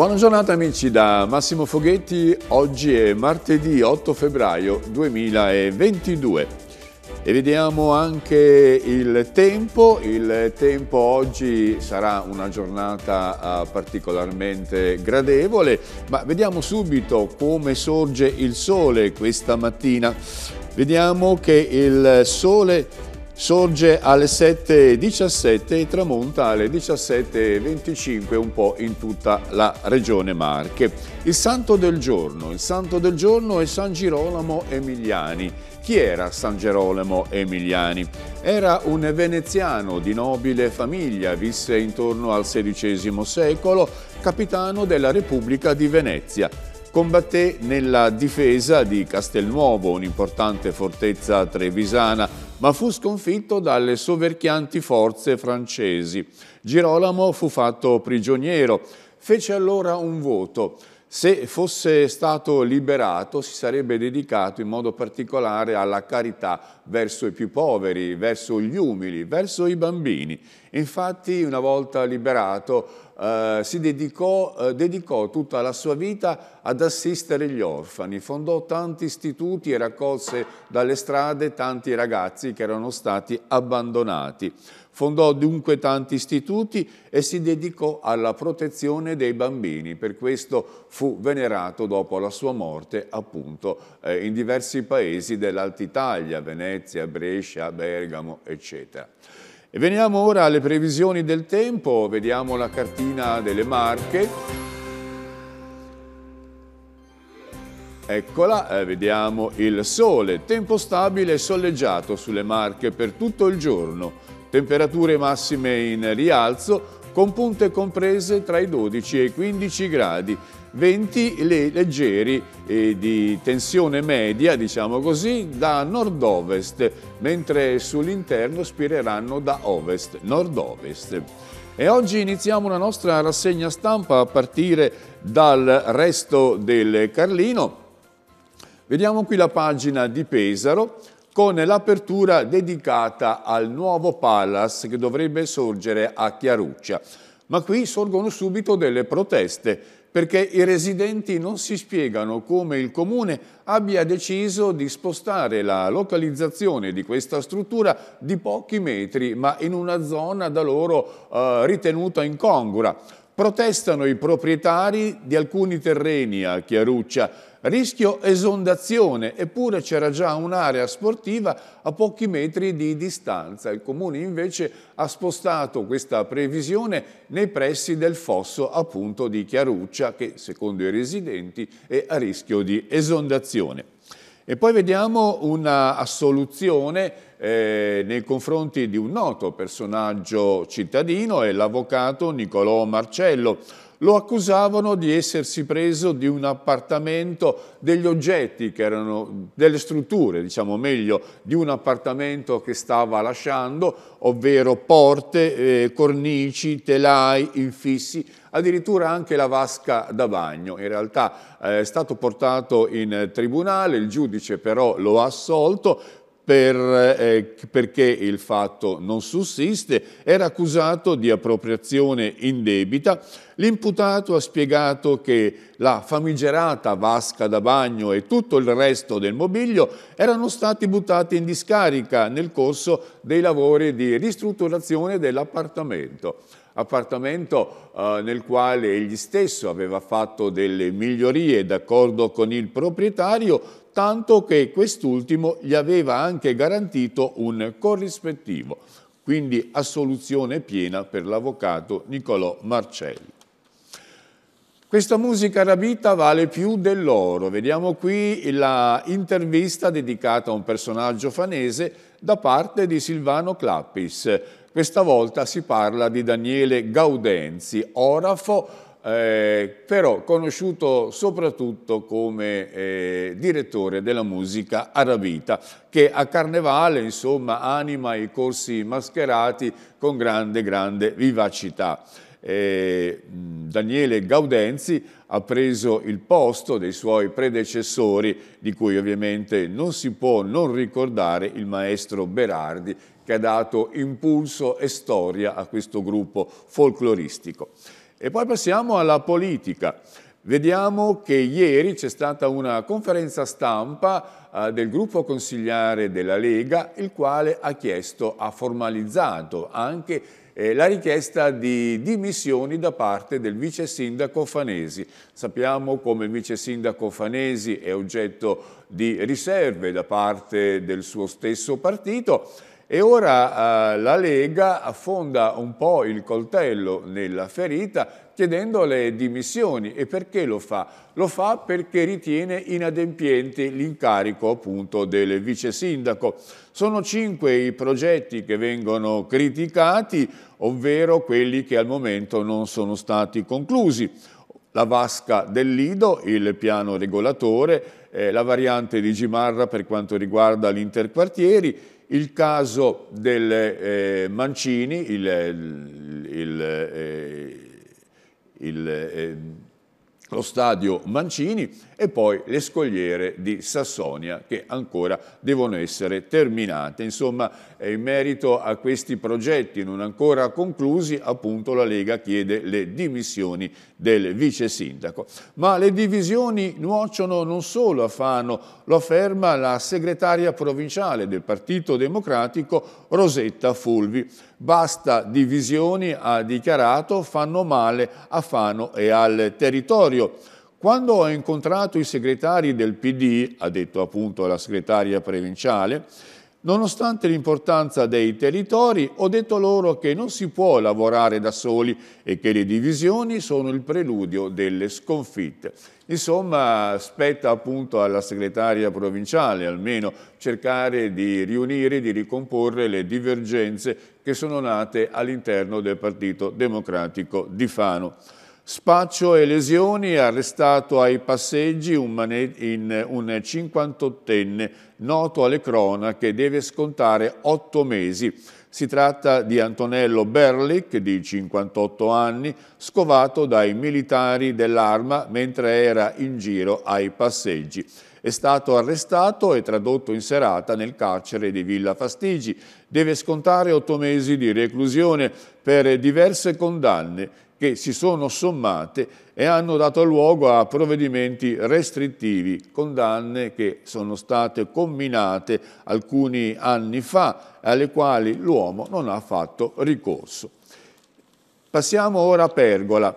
Buona giornata amici da Massimo Foghetti, oggi è martedì 8 febbraio 2022 e vediamo anche il tempo, il tempo oggi sarà una giornata ah, particolarmente gradevole ma vediamo subito come sorge il sole questa mattina, vediamo che il sole sorge alle 7.17 e tramonta alle 17.25 un po' in tutta la regione Marche. Il santo del giorno, il santo del giorno è San Girolamo Emiliani. Chi era San Gerolamo Emiliani? Era un veneziano di nobile famiglia, visse intorno al XVI secolo, capitano della Repubblica di Venezia combatté nella difesa di Castelnuovo, un'importante fortezza trevisana, ma fu sconfitto dalle soverchianti forze francesi. Girolamo fu fatto prigioniero, fece allora un voto. Se fosse stato liberato si sarebbe dedicato in modo particolare alla carità verso i più poveri, verso gli umili, verso i bambini. Infatti una volta liberato eh, si dedicò, eh, dedicò tutta la sua vita ad assistere gli orfani, fondò tanti istituti e raccolse dalle strade tanti ragazzi che erano stati abbandonati. Fondò dunque tanti istituti e si dedicò alla protezione dei bambini, per questo fu venerato dopo la sua morte appunto eh, in diversi paesi dell'Alta Italia, Venezia, Brescia, Bergamo, eccetera. E veniamo ora alle previsioni del tempo, vediamo la cartina delle Marche. Eccola, eh, vediamo il sole, tempo stabile e soleggiato sulle Marche per tutto il giorno, temperature massime in rialzo con punte comprese tra i 12 e i 15 gradi, venti leggeri eh, di tensione media, diciamo così, da nord-ovest, mentre sull'interno spireranno da ovest, nord-ovest. E oggi iniziamo la nostra rassegna stampa a partire dal resto del Carlino. Vediamo qui la pagina di Pesaro con l'apertura dedicata al nuovo Palace che dovrebbe sorgere a Chiaruccia. Ma qui sorgono subito delle proteste perché i residenti non si spiegano come il Comune abbia deciso di spostare la localizzazione di questa struttura di pochi metri, ma in una zona da loro eh, ritenuta incongrua. Protestano i proprietari di alcuni terreni a Chiaruccia, rischio esondazione, eppure c'era già un'area sportiva a pochi metri di distanza. Il Comune invece ha spostato questa previsione nei pressi del fosso appunto di Chiaruccia che secondo i residenti è a rischio di esondazione. E poi vediamo una assoluzione eh, nei confronti di un noto personaggio cittadino, è l'avvocato Niccolò Marcello, lo accusavano di essersi preso di un appartamento, degli oggetti che erano, delle strutture, diciamo meglio, di un appartamento che stava lasciando, ovvero porte, eh, cornici, telai, infissi, addirittura anche la vasca da bagno. In realtà eh, è stato portato in tribunale, il giudice però lo ha assolto, per, eh, perché il fatto non sussiste, era accusato di appropriazione indebita. L'imputato ha spiegato che la famigerata vasca da bagno e tutto il resto del mobilio erano stati buttati in discarica nel corso dei lavori di ristrutturazione dell'appartamento appartamento eh, nel quale egli stesso aveva fatto delle migliorie d'accordo con il proprietario, tanto che quest'ultimo gli aveva anche garantito un corrispettivo. Quindi assoluzione piena per l'avvocato Niccolò Marcelli. Questa musica rabita vale più dell'oro. Vediamo qui l'intervista dedicata a un personaggio fanese da parte di Silvano Clappis, questa volta si parla di Daniele Gaudenzi, orafo, eh, però conosciuto soprattutto come eh, direttore della musica arabita, che a Carnevale insomma, anima i corsi mascherati con grande, grande vivacità. Eh, Daniele Gaudenzi ha preso il posto dei suoi predecessori, di cui ovviamente non si può non ricordare il maestro Berardi, che ha dato impulso e storia a questo gruppo folcloristico. E poi passiamo alla politica. Vediamo che ieri c'è stata una conferenza stampa eh, del gruppo consigliare della Lega, il quale ha chiesto, ha formalizzato anche eh, la richiesta di dimissioni da parte del vice sindaco Fanesi. Sappiamo come il vice sindaco Fanesi è oggetto di riserve da parte del suo stesso partito e ora eh, la Lega affonda un po' il coltello nella ferita chiedendo le dimissioni. E perché lo fa? Lo fa perché ritiene inadempiente l'incarico appunto del vice sindaco. Sono cinque i progetti che vengono criticati, ovvero quelli che al momento non sono stati conclusi. La vasca del Lido, il piano regolatore, eh, la variante di Gimarra per quanto riguarda l'interquartieri, il caso del eh, Mancini, il, il, il, eh, il eh, lo stadio Mancini e poi le scogliere di Sassonia che ancora devono essere terminate. Insomma, eh, in merito a questi progetti non ancora conclusi, appunto la Lega chiede le dimissioni del vice sindaco. Ma le divisioni nuociono non solo a Fano, lo afferma la segretaria provinciale del Partito Democratico Rosetta Fulvi basta divisioni, ha dichiarato, fanno male a Fano e al territorio. Quando ho incontrato i segretari del PD, ha detto appunto la segretaria provinciale, Nonostante l'importanza dei territori, ho detto loro che non si può lavorare da soli e che le divisioni sono il preludio delle sconfitte. Insomma, spetta appunto alla segretaria provinciale almeno cercare di riunire, di ricomporre le divergenze che sono nate all'interno del Partito Democratico di Fano. Spaccio e lesioni, arrestato ai passeggi un, un 58enne noto alle cronache, deve scontare otto mesi si tratta di Antonello Berlich, di 58 anni, scovato dai militari dell'arma mentre era in giro ai passeggi. È stato arrestato e tradotto in serata nel carcere di Villa Fastigi. Deve scontare otto mesi di reclusione per diverse condanne che si sono sommate e hanno dato luogo a provvedimenti restrittivi, condanne che sono state comminate alcuni anni fa e alle quali l'uomo non ha fatto ricorso. Passiamo ora a Pergola.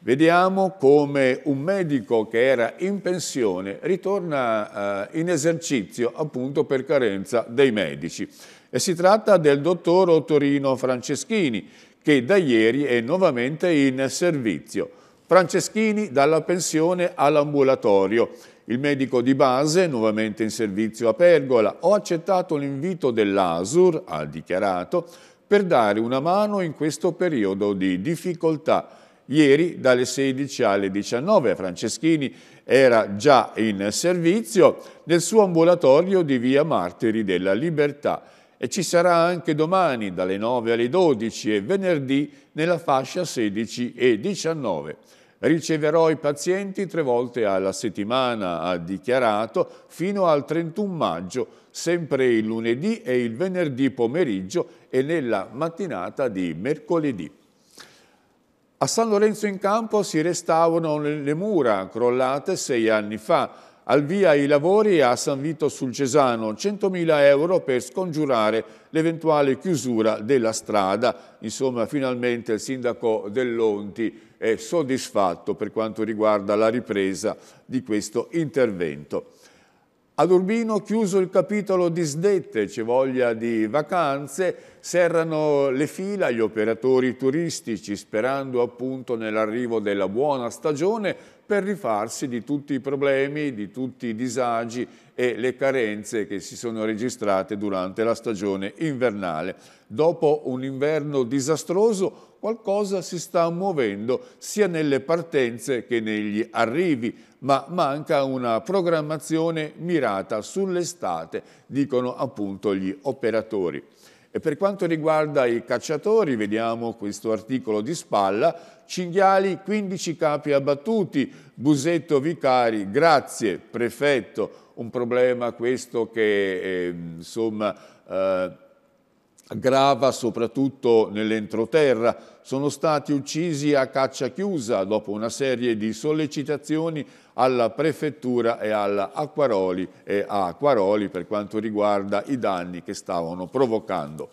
Vediamo come un medico che era in pensione ritorna eh, in esercizio appunto per carenza dei medici. E si tratta del dottor Ottorino Franceschini, che da ieri è nuovamente in servizio. Franceschini dalla pensione all'ambulatorio. Il medico di base, nuovamente in servizio a Pergola, ho accettato l'invito dell'ASUR, ha dichiarato, per dare una mano in questo periodo di difficoltà. Ieri dalle 16 alle 19 Franceschini era già in servizio nel suo ambulatorio di via Martiri della Libertà e ci sarà anche domani dalle 9 alle 12 e venerdì nella fascia 16 e 19. Riceverò i pazienti tre volte alla settimana, ha dichiarato, fino al 31 maggio, sempre il lunedì e il venerdì pomeriggio e nella mattinata di mercoledì. A San Lorenzo in Campo si restaurano le mura crollate sei anni fa al via i lavori a San Vito sul Cesano, 100.000 euro per scongiurare l'eventuale chiusura della strada. Insomma, finalmente il sindaco dell'Onti è soddisfatto per quanto riguarda la ripresa di questo intervento. Ad Urbino chiuso il capitolo disdette, sdette, c'è voglia di vacanze, serrano le fila gli operatori turistici sperando appunto nell'arrivo della buona stagione per rifarsi di tutti i problemi, di tutti i disagi e le carenze che si sono registrate durante la stagione invernale. Dopo un inverno disastroso, qualcosa si sta muovendo sia nelle partenze che negli arrivi, ma manca una programmazione mirata sull'estate, dicono appunto gli operatori. E per quanto riguarda i cacciatori, vediamo questo articolo di spalla, Cinghiali 15 capi abbattuti, Busetto Vicari, grazie prefetto, un problema questo che eh, insomma... Eh, grava soprattutto nell'entroterra. Sono stati uccisi a caccia chiusa dopo una serie di sollecitazioni alla prefettura e, alla Acquaroli, e a Acquaroli per quanto riguarda i danni che stavano provocando.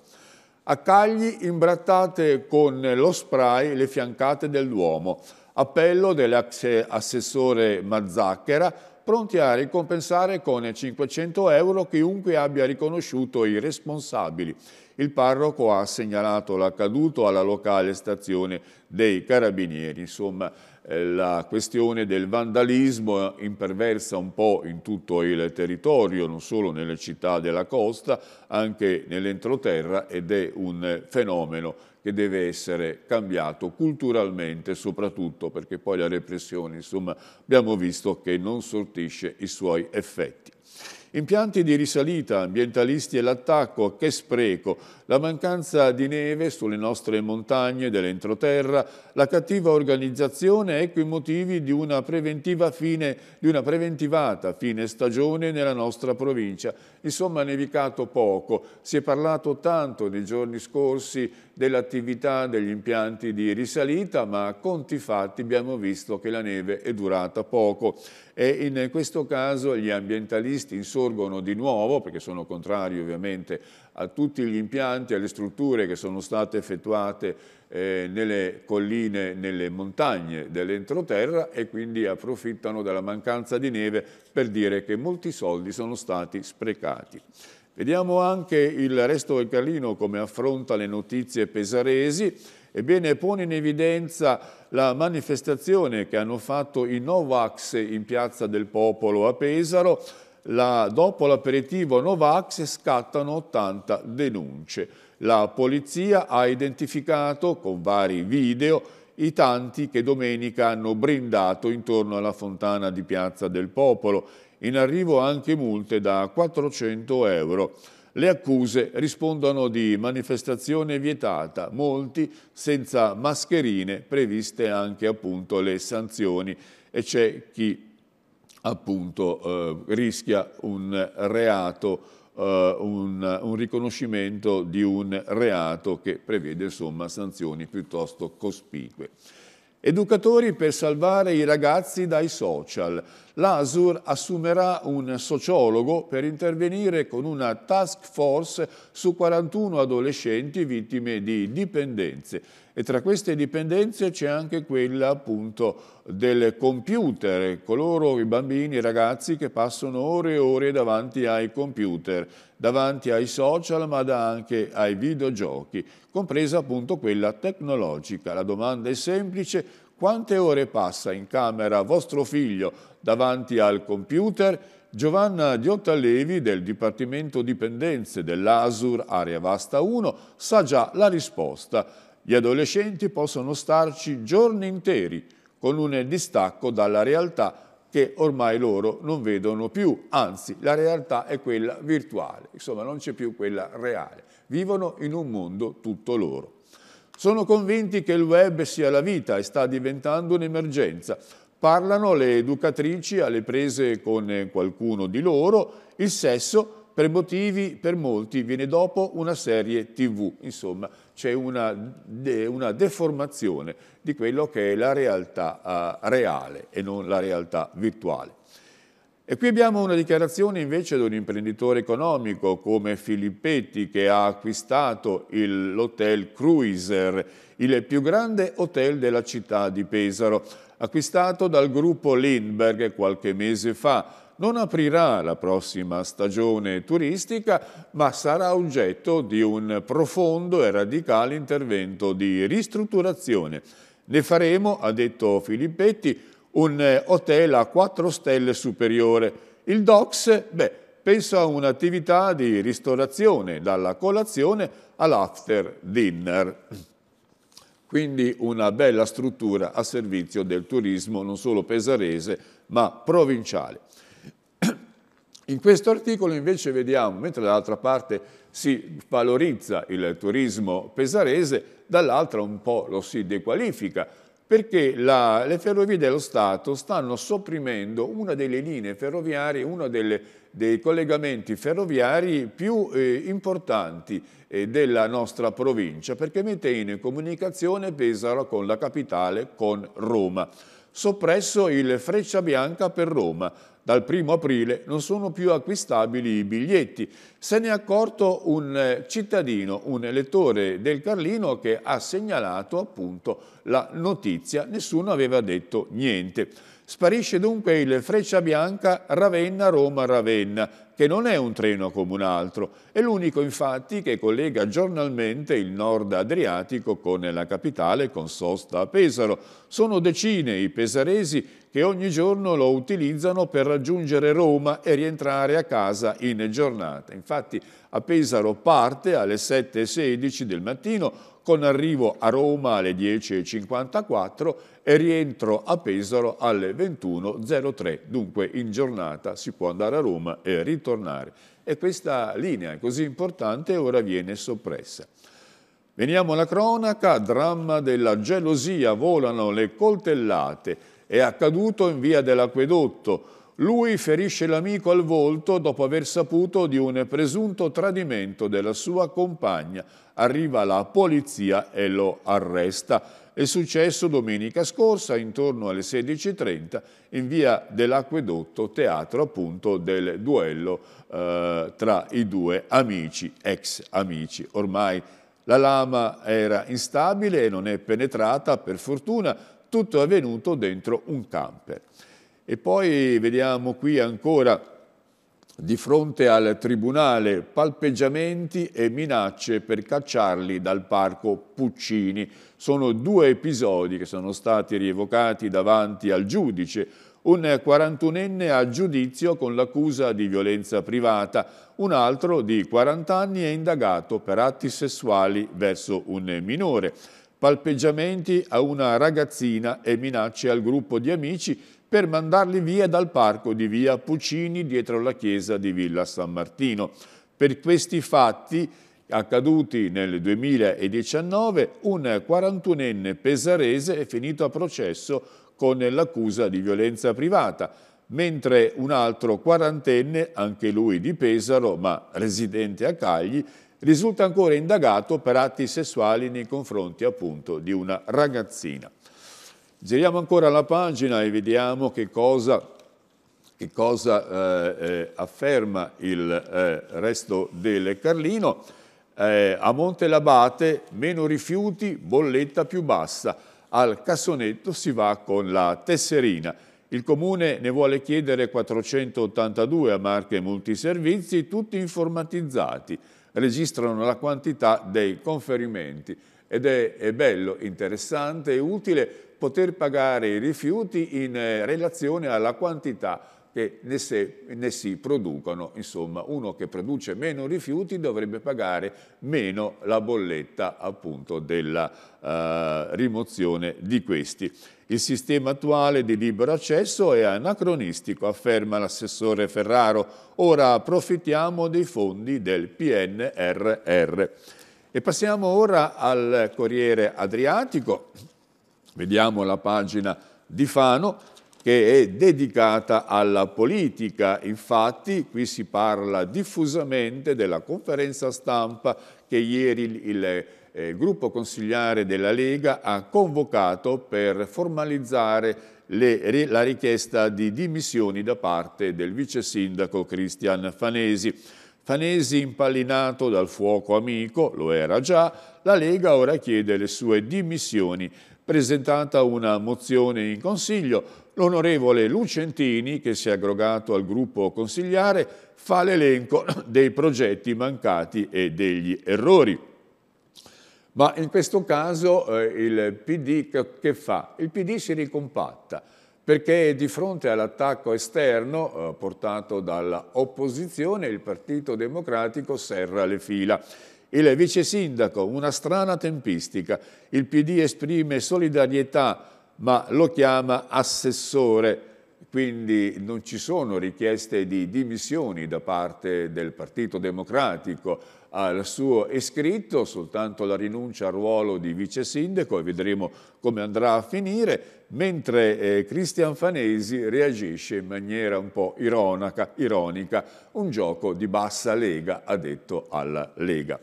A Cagli imbrattate con lo spray le fiancate del Duomo. Appello dell'ex assessore Mazzacchera pronti a ricompensare con 500 euro chiunque abbia riconosciuto i responsabili. Il parroco ha segnalato l'accaduto alla locale stazione dei Carabinieri. Insomma, eh, la questione del vandalismo imperversa un po' in tutto il territorio, non solo nelle città della costa, anche nell'entroterra ed è un fenomeno che deve essere cambiato culturalmente soprattutto perché poi la repressione insomma abbiamo visto che non sortisce i suoi effetti. Impianti di risalita, ambientalisti e l'attacco, che spreco, la mancanza di neve sulle nostre montagne dell'entroterra, la cattiva organizzazione, ecco i motivi di una, preventiva fine, di una preventivata fine stagione nella nostra provincia. Insomma, ha nevicato poco. Si è parlato tanto nei giorni scorsi dell'attività degli impianti di risalita, ma a conti fatti abbiamo visto che la neve è durata poco e in questo caso gli ambientalisti ambientalisti insorgono di nuovo, perché sono contrari ovviamente a tutti gli impianti, alle strutture che sono state effettuate eh, nelle colline, nelle montagne dell'entroterra e quindi approfittano della mancanza di neve per dire che molti soldi sono stati sprecati. Vediamo anche il resto del Carlino come affronta le notizie pesaresi. Ebbene, pone in evidenza la manifestazione che hanno fatto i Novax in Piazza del Popolo a Pesaro, la, dopo l'aperitivo Novax scattano 80 denunce. La polizia ha identificato con vari video i tanti che domenica hanno brindato intorno alla fontana di Piazza del Popolo. In arrivo anche multe da 400 euro. Le accuse rispondono di manifestazione vietata, molti senza mascherine, previste anche appunto le sanzioni e c'è chi appunto eh, rischia un reato, eh, un, un, riconoscimento di un reato che prevede insomma sanzioni piuttosto cospicue. Educatori per salvare i ragazzi dai social. L'ASUR assumerà un sociologo per intervenire con una task force su 41 adolescenti vittime di dipendenze e tra queste dipendenze c'è anche quella appunto del computer, coloro i bambini, i ragazzi che passano ore e ore davanti ai computer, davanti ai social ma anche ai videogiochi, compresa appunto quella tecnologica. La domanda è semplice, quante ore passa in camera vostro figlio davanti al computer? Giovanna Diottalevi del Dipartimento Dipendenze dell'ASUR Area Vasta 1 sa già la risposta. Gli adolescenti possono starci giorni interi, con un distacco dalla realtà che ormai loro non vedono più, anzi la realtà è quella virtuale, insomma non c'è più quella reale, vivono in un mondo tutto loro. Sono convinti che il web sia la vita e sta diventando un'emergenza. Parlano le educatrici alle prese con qualcuno di loro, il sesso per motivi per molti viene dopo una serie tv, insomma c'è una, una, deformazione di quello che è la realtà uh, reale e non la realtà virtuale. E qui abbiamo una dichiarazione invece di un imprenditore economico come Filippetti che ha acquistato l'hotel Cruiser, il più grande hotel della città di Pesaro, acquistato dal gruppo Lindbergh qualche mese fa non aprirà la prossima stagione turistica, ma sarà oggetto di un profondo e radicale intervento di ristrutturazione. Ne faremo, ha detto Filippetti, un hotel a 4 stelle superiore. Il DOCS, beh, penso a un'attività di ristorazione dalla colazione all'after dinner. Quindi una bella struttura a servizio del turismo non solo pesarese ma provinciale. In questo articolo invece vediamo, mentre dall'altra parte si valorizza il turismo pesarese, dall'altra un po' lo si dequalifica, perché la, le ferrovie dello Stato stanno sopprimendo una delle linee ferroviarie, uno delle, dei collegamenti ferroviari più eh, importanti eh, della nostra provincia, perché mette in comunicazione Pesaro con la capitale, con Roma soppresso il Freccia Bianca per Roma. Dal primo aprile non sono più acquistabili i biglietti. Se ne è accorto un eh, cittadino, un elettore del Carlino che ha segnalato appunto la notizia. Nessuno aveva detto niente. Sparisce dunque il Freccia Bianca Ravenna-Roma-Ravenna, che non è un treno come un altro, è l'unico infatti che collega giornalmente il nord Adriatico con la capitale con sosta a Pesaro. Sono decine i pesaresi che ogni giorno lo utilizzano per raggiungere Roma e rientrare a casa in giornata. Infatti a Pesaro parte alle 7.16 del mattino con arrivo a Roma alle 10.54 e rientro a Pesaro alle 21.03. Dunque in giornata si può andare a Roma e ritornare. E questa linea così importante ora viene soppressa. Veniamo alla cronaca, dramma della gelosia, volano le coltellate. È accaduto in via dell'acquedotto lui ferisce l'amico al volto dopo aver saputo di un presunto tradimento della sua compagna. Arriva la polizia e lo arresta. È successo domenica scorsa intorno alle 16.30 in via dell'Acquedotto, teatro appunto del duello eh, tra i due amici, ex amici. Ormai la lama era instabile e non è penetrata, per fortuna, tutto è avvenuto dentro un camper. E poi vediamo qui ancora di fronte al tribunale palpeggiamenti e minacce per cacciarli dal parco Puccini. Sono due episodi che sono stati rievocati davanti al giudice. Un 41enne a giudizio con l'accusa di violenza privata, un altro di 40 anni è indagato per atti sessuali verso un minore palpeggiamenti a una ragazzina e minacce al gruppo di amici per mandarli via dal parco di via Puccini dietro la chiesa di Villa San Martino. Per questi fatti accaduti nel 2019, un 41enne pesarese è finito a processo con l'accusa di violenza privata, mentre un altro quarantenne, anche lui di Pesaro ma residente a Cagli, risulta ancora indagato per atti sessuali nei confronti appunto di una ragazzina. Giriamo ancora la pagina e vediamo che cosa, che cosa eh, eh, afferma il eh, resto del Carlino. Eh, a Monte Labate meno rifiuti, bolletta più bassa. Al cassonetto si va con la tesserina. Il Comune ne vuole chiedere 482 a marche multiservizi, tutti informatizzati. Registrano la quantità dei conferimenti ed è, è bello, interessante e utile poter pagare i rifiuti in eh, relazione alla quantità che ne, se, ne, si producono. Insomma, uno che produce meno rifiuti dovrebbe pagare meno la bolletta appunto della eh, rimozione di questi. Il sistema attuale di libero accesso è anacronistico, afferma l'assessore Ferraro. Ora approfittiamo dei fondi del PNRR. E passiamo ora al Corriere Adriatico Vediamo la pagina di Fano che è dedicata alla politica. Infatti qui si parla diffusamente della conferenza stampa che ieri il eh, gruppo consigliare della Lega ha convocato per formalizzare le, la richiesta di dimissioni da parte del vice sindaco Cristian Fanesi. Fanesi impallinato dal fuoco amico, lo era già, la Lega ora chiede le sue dimissioni presentata una mozione in Consiglio. L'onorevole Lucentini, che si è aggrogato al gruppo consigliare, fa l'elenco dei progetti mancati e degli errori. Ma in questo caso eh, il PD che fa? Il PD si ricompatta perché di fronte all'attacco esterno eh, portato dall'opposizione il Partito Democratico serra le fila. Il vice sindaco, una strana tempistica. Il PD esprime solidarietà ma lo chiama assessore quindi non ci sono richieste di dimissioni da parte del Partito Democratico al suo iscritto, soltanto la rinuncia al ruolo di vice sindaco e vedremo come andrà a finire, mentre eh, Cristian Fanesi reagisce in maniera un po' ironica, ironica, un gioco di bassa lega, ha detto alla Lega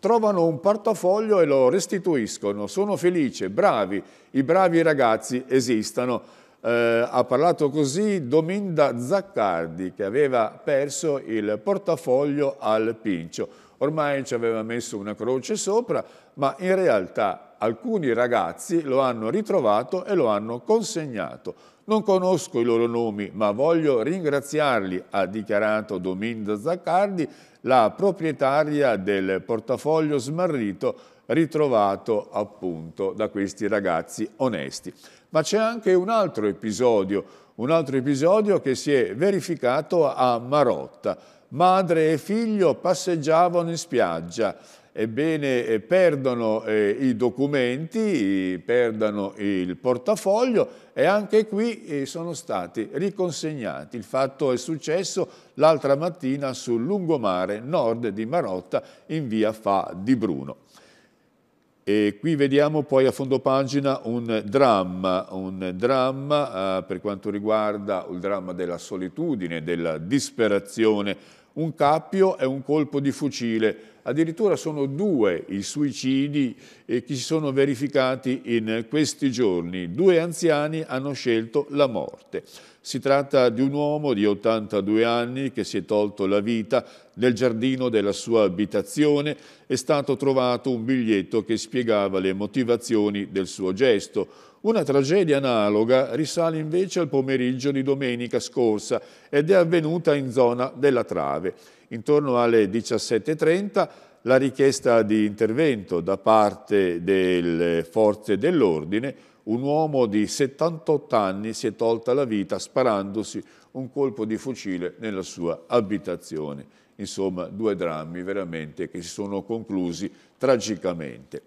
trovano un portafoglio e lo restituiscono, sono felice, bravi, i bravi ragazzi esistono. Eh, ha parlato così Dominda Zaccardi che aveva perso il portafoglio al Pincio. Ormai ci aveva messo una croce sopra, ma in realtà alcuni ragazzi lo hanno ritrovato e lo hanno consegnato. Non conosco i loro nomi, ma voglio ringraziarli, ha dichiarato Dominda Zaccardi, la proprietaria del portafoglio smarrito ritrovato appunto da questi ragazzi onesti. Ma c'è anche un altro episodio, un altro episodio che si è verificato a Marotta. Madre e figlio passeggiavano in spiaggia ebbene eh, perdono eh, i documenti, perdono il portafoglio e anche qui eh, sono stati riconsegnati. Il fatto è successo l'altra mattina sul lungomare nord di Marotta in via Fa di Bruno. E qui vediamo poi a fondo pagina un dramma, un dramma eh, per quanto riguarda il dramma della solitudine, della disperazione un cappio e un colpo di fucile. Addirittura sono due i suicidi eh, che si sono verificati in questi giorni. Due anziani hanno scelto la morte. Si tratta di un uomo di 82 anni che si è tolto la vita nel giardino della sua abitazione. È stato trovato un biglietto che spiegava le motivazioni del suo gesto una tragedia analoga risale invece al pomeriggio di domenica scorsa ed è avvenuta in zona della Trave. Intorno alle 17.30 la richiesta di intervento da parte delle forze dell'ordine, un uomo di 78 anni si è tolta la vita sparandosi un colpo di fucile nella sua abitazione. Insomma, due drammi veramente che si sono conclusi tragicamente.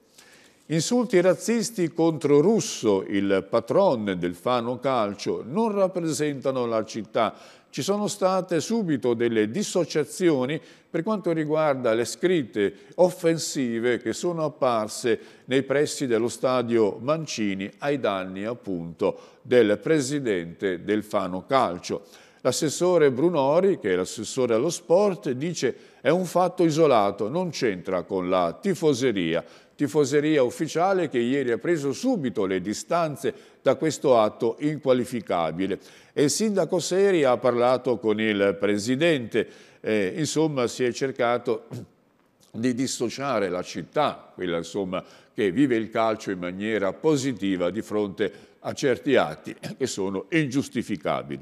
Insulti razzisti contro Russo, il patron del Fano Calcio, non rappresentano la città. Ci sono state subito delle dissociazioni per quanto riguarda le scritte offensive che sono apparse nei pressi dello stadio Mancini ai danni appunto del presidente del Fano Calcio. L'assessore Brunori, che è l'assessore allo sport, dice è un fatto isolato, non c'entra con la tifoseria tifoseria ufficiale che ieri ha preso subito le distanze da questo atto inqualificabile. E il sindaco Seri ha parlato con il presidente, eh, insomma si è cercato di dissociare la città, quella insomma che vive il calcio in maniera positiva di fronte a certi atti che sono ingiustificabili.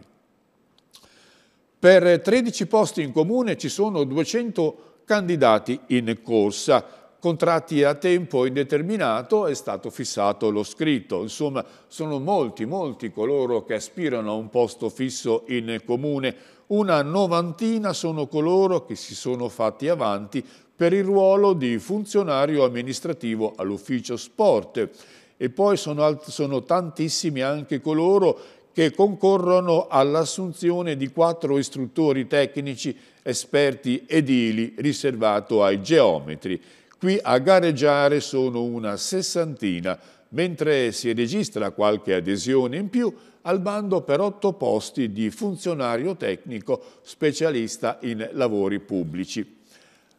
Per 13 posti in comune ci sono 200 candidati in corsa contratti a tempo indeterminato è stato fissato lo scritto. Insomma, sono molti, molti coloro che aspirano a un posto fisso in comune. Una novantina sono coloro che si sono fatti avanti per il ruolo di funzionario amministrativo all'ufficio sport. E poi sono, sono tantissimi anche coloro che concorrono all'assunzione di quattro istruttori tecnici esperti edili riservato ai geometri. Qui a gareggiare sono una sessantina, mentre si registra qualche adesione in più al bando per otto posti di funzionario tecnico specialista in lavori pubblici.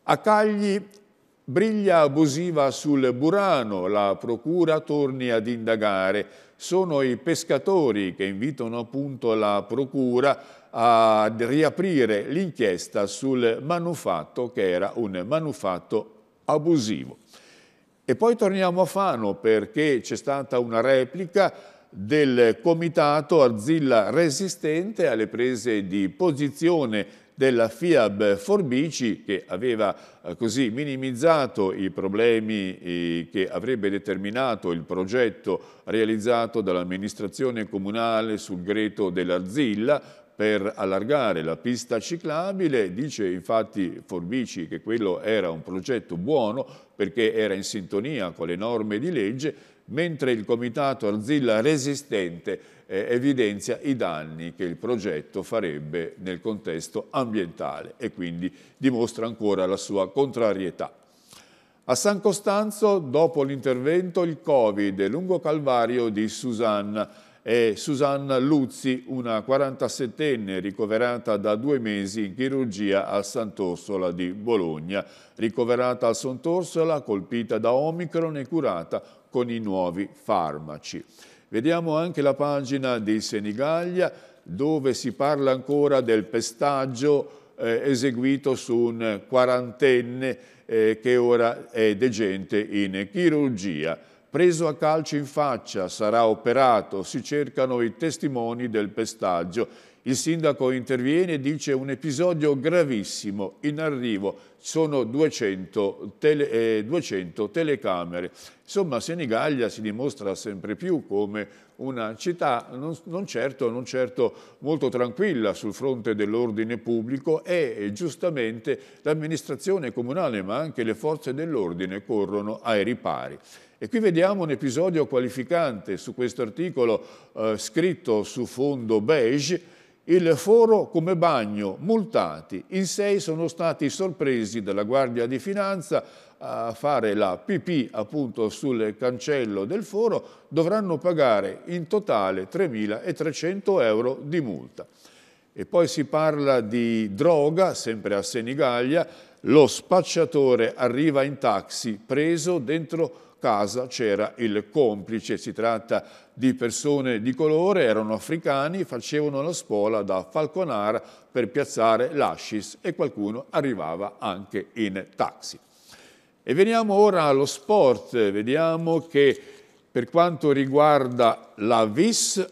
A Cagli briglia abusiva sul Burano, la procura torni ad indagare. Sono i pescatori che invitano appunto la procura a riaprire l'inchiesta sul manufatto che era un manufatto abusivo. E poi torniamo a Fano perché c'è stata una replica del comitato Arzilla resistente alle prese di posizione della FIAB Forbici che aveva eh, così minimizzato i problemi che avrebbe determinato il progetto realizzato dall'amministrazione comunale sul greto dell'Arzilla per allargare la pista ciclabile, dice infatti Forbici che quello era un progetto buono perché era in sintonia con le norme di legge, mentre il comitato Arzilla resistente eh, evidenzia i danni che il progetto farebbe nel contesto ambientale e quindi dimostra ancora la sua contrarietà. A San Costanzo, dopo l'intervento, il Covid, lungo calvario di Susanna, e Susanna Luzzi, una 47enne ricoverata da due mesi in chirurgia a Sant'Orsola di Bologna. Ricoverata a Sant'Orsola, colpita da Omicron e curata con i nuovi farmaci. Vediamo anche la pagina di Senigallia dove si parla ancora del pestaggio eh, eseguito su un quarantenne eh, che ora è degente in chirurgia preso a calci in faccia, sarà operato, si cercano i testimoni del pestaggio. Il sindaco interviene e dice un episodio gravissimo, in arrivo sono 200, tele, eh, 200 telecamere. Insomma Senigallia si dimostra sempre più come una città non, non, certo, non certo molto tranquilla sul fronte dell'ordine pubblico e giustamente l'amministrazione comunale ma anche le forze dell'ordine corrono ai ripari. E qui vediamo un episodio qualificante su questo articolo eh, scritto su fondo beige il foro come bagno, multati. In sei sono stati sorpresi dalla Guardia di Finanza a fare la pipì appunto sul cancello del foro, dovranno pagare in totale 3.300 euro di multa. E poi si parla di droga, sempre a Senigallia, lo spacciatore arriva in taxi preso dentro casa c'era il complice, si tratta di persone di colore, erano africani, facevano la spola da Falconara per piazzare l'Ascis e qualcuno arrivava anche in taxi. E veniamo ora allo sport, vediamo che per quanto riguarda la VIS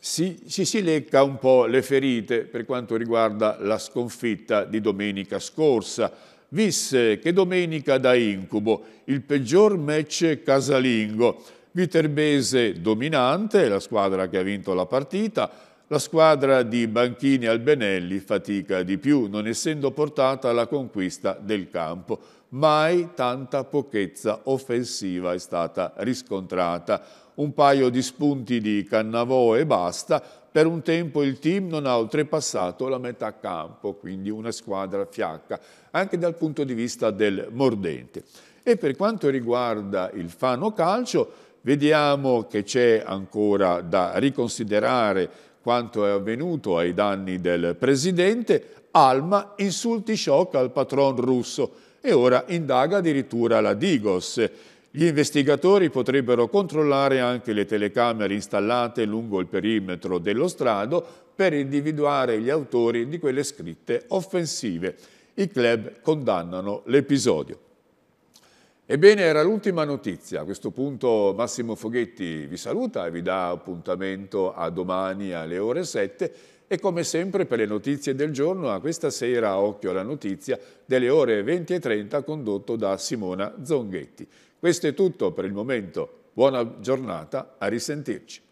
si, si, si lecca un po' le ferite per quanto riguarda la sconfitta di domenica scorsa Visse che domenica da incubo, il peggior match casalingo. Viterbese dominante, la squadra che ha vinto la partita, la squadra di Banchini Albenelli fatica di più, non essendo portata alla conquista del campo mai tanta pochezza offensiva è stata riscontrata. Un paio di spunti di Cannavò e basta, per un tempo il team non ha oltrepassato la metà campo, quindi una squadra fiacca, anche dal punto di vista del mordente. E per quanto riguarda il Fano Calcio, vediamo che c'è ancora da riconsiderare quanto è avvenuto ai danni del presidente, Alma insulti shock al patron russo e ora indaga addirittura la Digos. Gli investigatori potrebbero controllare anche le telecamere installate lungo il perimetro dello strado per individuare gli autori di quelle scritte offensive. I club condannano l'episodio. Ebbene, era l'ultima notizia. A questo punto Massimo Foghetti vi saluta e vi dà appuntamento a domani alle ore 7 e come sempre per le notizie del giorno, a questa sera occhio alla notizia delle ore 20.30 condotto da Simona Zonghetti. Questo è tutto per il momento. Buona giornata, a risentirci.